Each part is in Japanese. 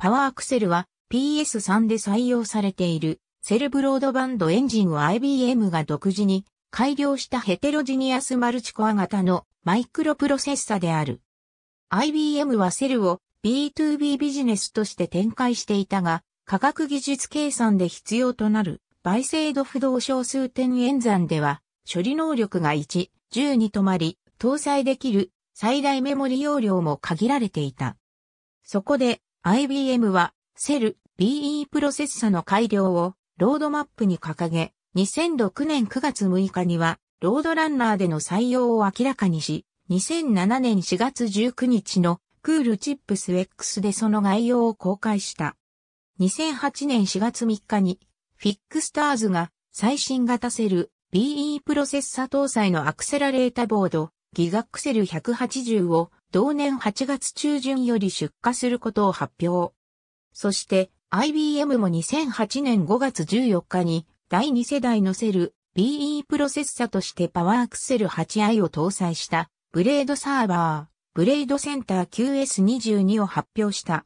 パワーアクセルは PS3 で採用されているセルブロードバンドエンジンを IBM が独自に改良したヘテロジニアスマルチコア型のマイクロプロセッサである。IBM はセルを B2B ビジネスとして展開していたが、科学技術計算で必要となる倍精度不動小数点演算では、処理能力が1、10に止まり、搭載できる最大メモリ容量も限られていた。そこで IBM は、セル BE プロセッサの改良をロードマップに掲げ、2006年9月6日には、ロードランナーでの採用を明らかにし、2007年4月19日のクールチップス X でその概要を公開した。2008年4月3日に、フィックスターズが最新型セル BE プロセッサ搭載のアクセラレータボードギガクセル180を同年8月中旬より出荷することを発表。そして IBM も2008年5月14日に第2世代のセル BE プロセッサとしてパワーアクセル 8i を搭載したブレードサーバー、ブレードセンター QS22 を発表した。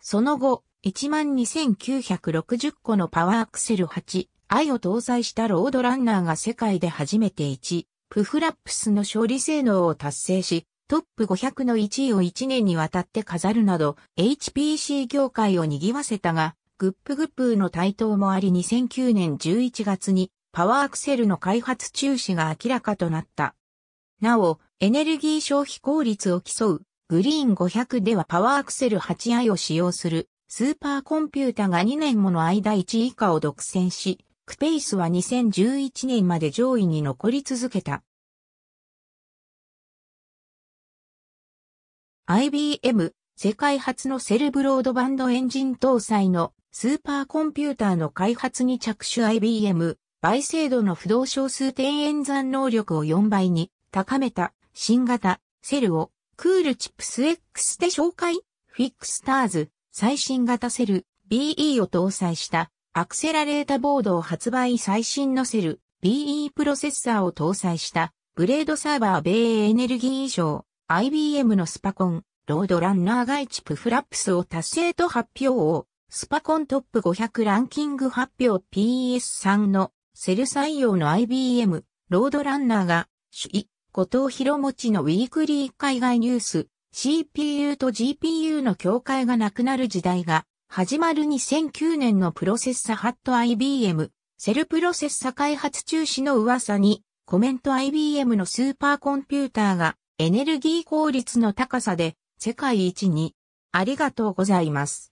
その後、12,960個のパワーアクセル 8i を搭載したロードランナーが世界で初めて1、プフラップスの勝利性能を達成し、トップ500の1位を1年にわたって飾るなど、HPC 業界を賑わせたが、グップグップーの台頭もあり2009年11月にパワーアクセルの開発中止が明らかとなった。なお、エネルギー消費効率を競うグリーン500ではパワーアクセル 8i を使用するスーパーコンピュータが2年もの間1位以下を独占し、クペイスは2011年まで上位に残り続けた。IBM、世界初のセルブロードバンドエンジン搭載のスーパーコンピューターの開発に着手 IBM、倍精度の不動小数点演算能力を4倍に高めた新型セルをクールチップス X で紹介フィックスターズ最新型セル BE を搭載したアクセラレータボードを発売最新のセル BE プロセッサーを搭載したブレードサーバー米エネルギー以上 IBM のスパコン、ロードランナーガイチプフラップスを達成と発表を、スパコントップ500ランキング発表 PS3 のセル採用の IBM、ロードランナーが、主位、後藤博持のウィークリー海外ニュース、CPU と GPU の境界がなくなる時代が、始まる2009年のプロセッサハット IBM、セルプロセッサ開発中止の噂に、コメント IBM のスーパーコンピューターがエネルギー効率の高さで世界一に。ありがとうございます。